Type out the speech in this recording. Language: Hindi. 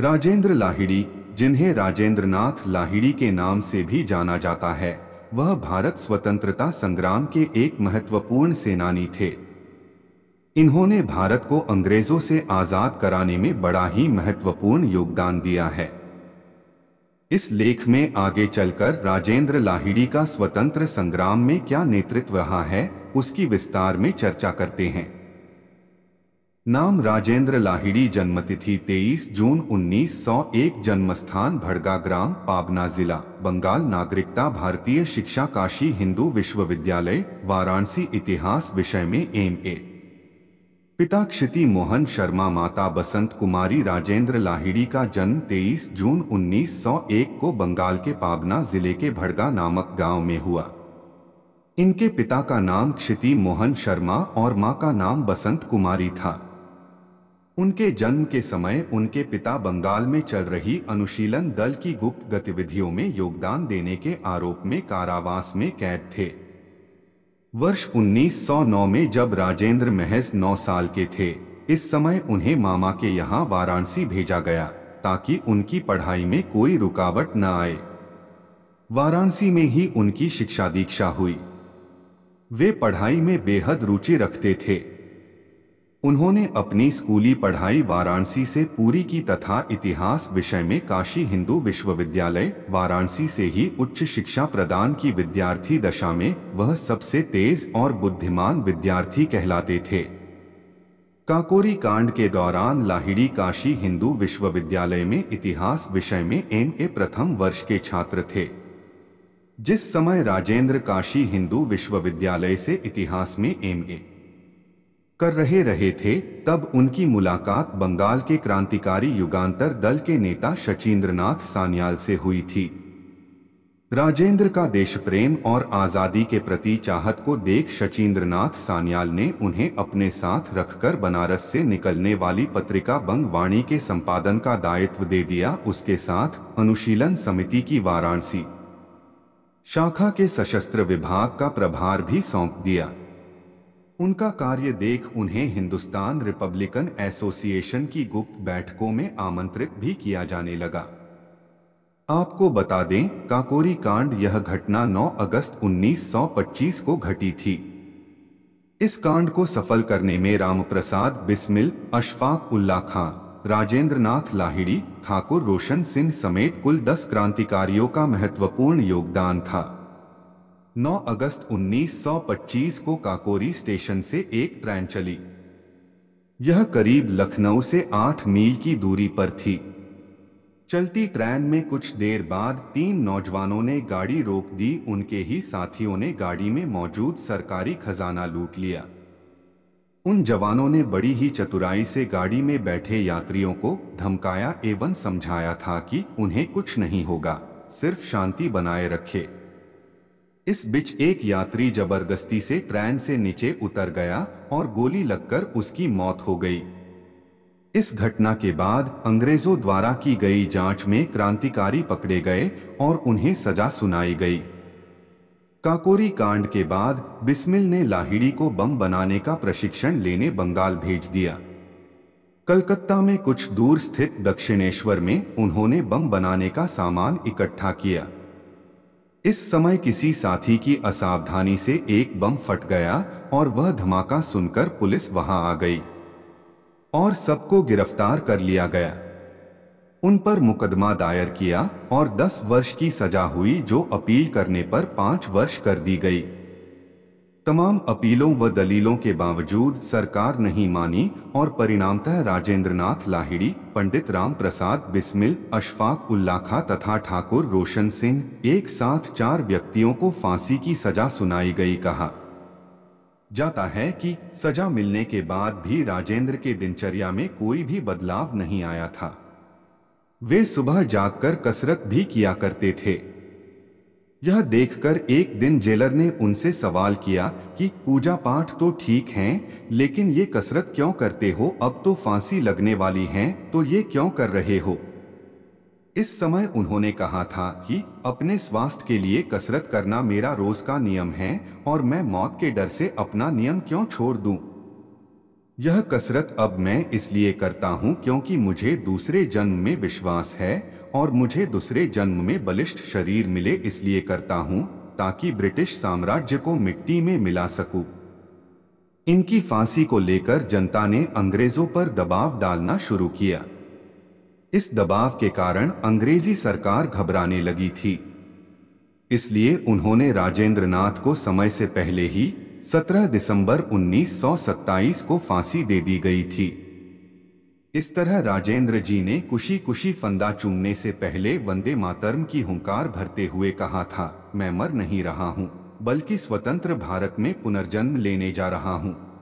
राजेंद्र लाहिड़ी जिन्हें राजेंद्रनाथ लाहिड़ी के नाम से भी जाना जाता है वह भारत स्वतंत्रता संग्राम के एक महत्वपूर्ण सेनानी थे इन्होंने भारत को अंग्रेजों से आजाद कराने में बड़ा ही महत्वपूर्ण योगदान दिया है इस लेख में आगे चलकर राजेंद्र लाहिड़ी का स्वतंत्र संग्राम में क्या नेतृत्व रहा है उसकी विस्तार में चर्चा करते हैं नाम राजेंद्र लाहिड़ी जन्मतिथि 23 जून 1901 जन्मस्थान भड़गा ग्राम पाबना जिला बंगाल नागरिकता भारतीय शिक्षा काशी हिंदू विश्वविद्यालय वाराणसी इतिहास विषय में एम ए पिता क्षिति मोहन शर्मा माता बसंत कुमारी राजेंद्र लाहिड़ी का जन्म 23 जून 1901 को बंगाल के पाबना जिले के भड़गा नामक गांव में हुआ इनके पिता का नाम क्षिति मोहन शर्मा और मां का नाम बसंत कुमारी था उनके जन्म के समय उनके पिता बंगाल में चल रही अनुशीलन दल की गुप्त गतिविधियों में योगदान देने के आरोप में कारावास में कैद थे वर्ष 1909 में जब राजेंद्र महज 9 साल के थे इस समय उन्हें मामा के यहाँ वाराणसी भेजा गया ताकि उनकी पढ़ाई में कोई रुकावट न आए वाराणसी में ही उनकी शिक्षा दीक्षा हुई वे पढ़ाई में बेहद रुचि रखते थे उन्होंने अपनी स्कूली पढ़ाई वाराणसी से पूरी की तथा इतिहास विषय में काशी हिंदू विश्वविद्यालय वाराणसी से ही उच्च शिक्षा प्रदान की विद्यार्थी दशा में वह सबसे तेज और बुद्धिमान विद्यार्थी कहलाते थे काकोरी कांड के दौरान लाहिड़ी काशी हिंदू विश्वविद्यालय में इतिहास विषय में एम ए प्रथम वर्ष के छात्र थे जिस समय राजेंद्र काशी हिंदू विश्वविद्यालय से इतिहास में एम ए कर रहे रहे थे तब उनकी मुलाकात बंगाल के क्रांतिकारी युगांतर दल के नेता शचीन्द्रनाथ सान्याल से हुई थी राजेंद्र का देश प्रेम और आज़ादी के प्रति चाहत को देख शचीन्द्रनाथ सान्याल ने उन्हें अपने साथ रखकर बनारस से निकलने वाली पत्रिका बंग वाणी के संपादन का दायित्व दे दिया उसके साथ अनुशीलन समिति की वाराणसी शाखा के सशस्त्र विभाग का प्रभार भी सौंप दिया उनका कार्य देख उन्हें हिंदुस्तान रिपब्लिकन एसोसिएशन की गुप्त बैठकों में आमंत्रित भी किया जाने लगा आपको बता दें काकोरी कांड यह घटना 9 अगस्त 1925 को घटी थी इस कांड को सफल करने में रामप्रसाद बिस्मिल अशफाक उल्ला खां राजेंद्र नाथ लाहिड़ी ठाकुर रोशन सिंह समेत कुल दस क्रांतिकारियों का महत्वपूर्ण योगदान था 9 अगस्त 1925 को काकोरी स्टेशन से एक ट्रेन चली यह करीब लखनऊ से आठ मील की दूरी पर थी चलती ट्रेन में कुछ देर बाद तीन नौजवानों ने गाड़ी रोक दी उनके ही साथियों ने गाड़ी में मौजूद सरकारी खजाना लूट लिया उन जवानों ने बड़ी ही चतुराई से गाड़ी में बैठे यात्रियों को धमकाया एवं समझाया था कि उन्हें कुछ नहीं होगा सिर्फ शांति बनाए रखे इस बीच एक यात्री जबरदस्ती से ट्रेन से नीचे उतर गया और गोली लगकर उसकी मौत हो गई इस घटना के बाद अंग्रेजों द्वारा की गई जांच में क्रांतिकारी पकड़े गए और उन्हें सजा सुनाई गई काकोरी कांड के बाद बिस्मिल ने लाहिड़ी को बम बनाने का प्रशिक्षण लेने बंगाल भेज दिया कलकत्ता में कुछ दूर स्थित दक्षिणेश्वर में उन्होंने बम बनाने का सामान इकट्ठा किया इस समय किसी साथी की असावधानी से एक बम फट गया और वह धमाका सुनकर पुलिस वहां आ गई और सबको गिरफ्तार कर लिया गया उन पर मुकदमा दायर किया और 10 वर्ष की सजा हुई जो अपील करने पर 5 वर्ष कर दी गई तमाम अपीलों व दलीलों के बावजूद सरकार नहीं मानी और परिणामतः राजेंद्रनाथ लाहिड़ी पंडित राम प्रसाद बिस्मिल अशफाक उल्लाखा तथा ठाकुर रोशन सिंह एक साथ चार व्यक्तियों को फांसी की सजा सुनाई गई कहा जाता है कि सजा मिलने के बाद भी राजेंद्र के दिनचर्या में कोई भी बदलाव नहीं आया था वे सुबह जागकर कसरत भी किया करते थे यह देखकर एक दिन जेलर ने उनसे सवाल किया कि पूजा पाठ तो ठीक है लेकिन ये कसरत क्यों करते हो अब तो फांसी लगने वाली है तो ये क्यों कर रहे हो इस समय उन्होंने कहा था कि अपने स्वास्थ्य के लिए कसरत करना मेरा रोज का नियम है और मैं मौत के डर से अपना नियम क्यों छोड़ दूं? यह कसरत अब मैं इसलिए करता हूं क्योंकि मुझे दूसरे जन्म में विश्वास है और मुझे दूसरे जन्म में बलिष्ठ शरीर मिले इसलिए करता हूं ताकि ब्रिटिश साम्राज्य को मिट्टी में मिला सकूं। इनकी फांसी को लेकर जनता ने अंग्रेजों पर दबाव डालना शुरू किया इस दबाव के कारण अंग्रेजी सरकार घबराने लगी थी इसलिए उन्होंने राजेंद्र नाथ को समय से पहले ही 17 दिसंबर 1927 को फांसी दे दी गई थी इस तरह राजेंद्र जी ने खुशी खुशी फंदा चूमने से पहले वंदे मातरम की हुंकार भरते हुए कहा था मैं मर नहीं रहा हूँ बल्कि स्वतंत्र भारत में पुनर्जन्म लेने जा रहा हूँ